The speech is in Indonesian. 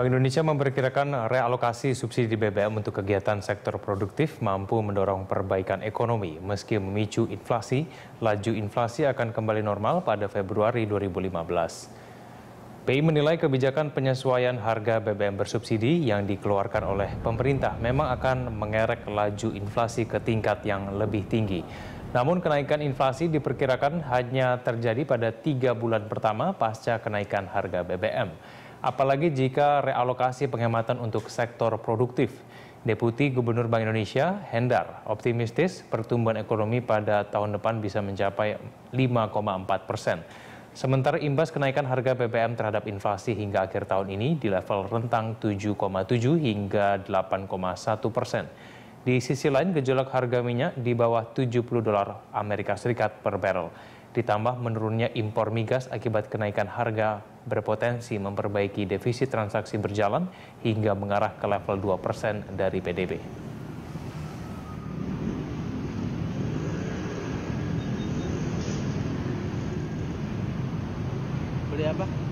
Bank Indonesia memperkirakan realokasi subsidi BBM untuk kegiatan sektor produktif mampu mendorong perbaikan ekonomi meski memicu inflasi. Laju inflasi akan kembali normal pada Februari 2015. BI menilai kebijakan penyesuaian harga BBM bersubsidi yang dikeluarkan oleh pemerintah memang akan mengerek laju inflasi ke tingkat yang lebih tinggi. Namun kenaikan inflasi diperkirakan hanya terjadi pada tiga bulan pertama pasca kenaikan harga BBM apalagi jika realokasi penghematan untuk sektor produktif. Deputi Gubernur Bank Indonesia, Hendar, optimistis pertumbuhan ekonomi pada tahun depan bisa mencapai 5,4 persen. Sementara imbas kenaikan harga BBM terhadap inflasi hingga akhir tahun ini di level rentang 7,7 hingga 8,1 persen. Di sisi lain, gejolak harga minyak di bawah 70 dolar Amerika Serikat per barrel. Ditambah menurunnya impor migas akibat kenaikan harga berpotensi memperbaiki defisit transaksi berjalan hingga mengarah ke level 2% dari PDB. Beli apa?